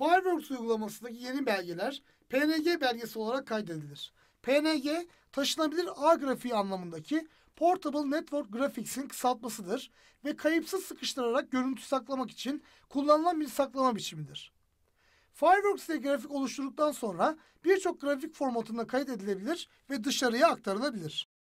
Fireworks uygulamasındaki yeni belgeler PNG belgesi olarak kaydedilir. PNG, taşınabilir ağ grafiği anlamındaki Portable Network Graphics'in kısaltmasıdır ve kayıpsız sıkıştırarak görüntü saklamak için kullanılan bir saklama biçimidir. Fireworks ile grafik oluşturduktan sonra birçok grafik formatında kaydedilebilir ve dışarıya aktarılabilir.